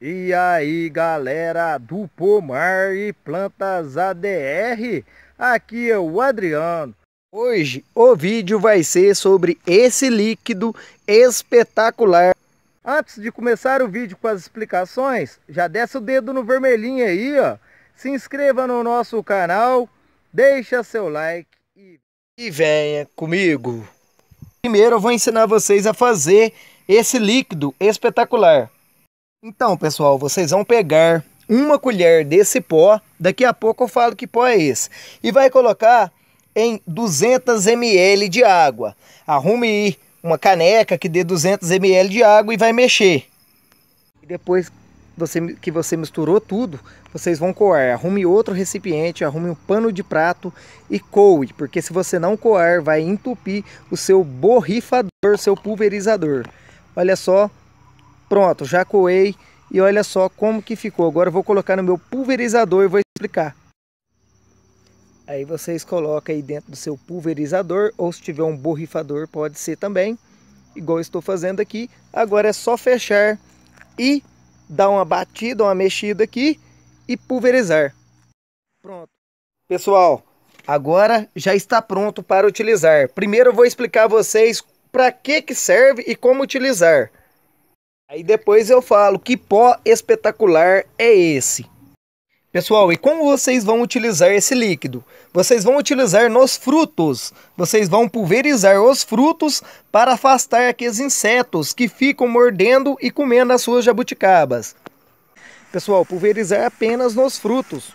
E aí galera do Pomar e Plantas ADR, aqui é o Adriano. Hoje o vídeo vai ser sobre esse líquido espetacular. Antes de começar o vídeo com as explicações, já desce o dedo no vermelhinho aí, ó. Se inscreva no nosso canal, deixa seu like e, e venha comigo. Primeiro eu vou ensinar vocês a fazer esse líquido espetacular. Então, pessoal, vocês vão pegar uma colher desse pó, daqui a pouco eu falo que pó é esse, e vai colocar em 200 ml de água. Arrume uma caneca que dê 200 ml de água e vai mexer. depois você, que você misturou tudo, vocês vão coar. Arrume outro recipiente, arrume um pano de prato e coe, porque se você não coar, vai entupir o seu borrifador, seu pulverizador. Olha só Pronto, já coei e olha só como que ficou. Agora eu vou colocar no meu pulverizador e vou explicar. Aí vocês colocam aí dentro do seu pulverizador ou se tiver um borrifador pode ser também, igual estou fazendo aqui. Agora é só fechar e dar uma batida, uma mexida aqui e pulverizar. Pronto. Pessoal, agora já está pronto para utilizar. Primeiro eu vou explicar a vocês para que, que serve e como utilizar. Aí depois eu falo que pó espetacular é esse. Pessoal, e como vocês vão utilizar esse líquido? Vocês vão utilizar nos frutos. Vocês vão pulverizar os frutos para afastar aqueles insetos que ficam mordendo e comendo as suas jabuticabas. Pessoal, pulverizar apenas nos frutos.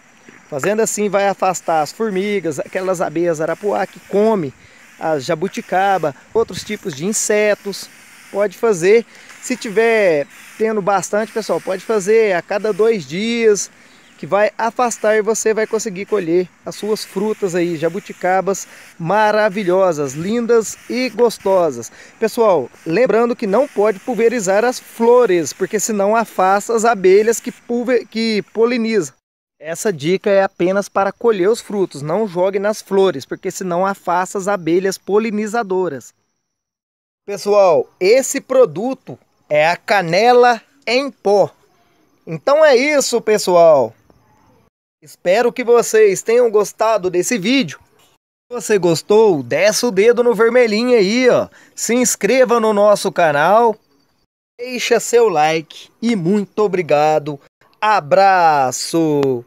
Fazendo assim vai afastar as formigas, aquelas abelhas arapuá que come a jabuticaba, outros tipos de insetos pode fazer. Se tiver tendo bastante, pessoal, pode fazer a cada dois dias, que vai afastar e você vai conseguir colher as suas frutas aí, jabuticabas maravilhosas, lindas e gostosas. Pessoal, lembrando que não pode pulverizar as flores, porque senão afasta as abelhas que, pulver... que polinizam. Essa dica é apenas para colher os frutos, não jogue nas flores, porque senão afasta as abelhas polinizadoras. Pessoal, esse produto é a canela em pó. Então é isso, pessoal. Espero que vocês tenham gostado desse vídeo. Se você gostou, desce o dedo no vermelhinho aí, ó. Se inscreva no nosso canal. Deixa seu like e muito obrigado. Abraço!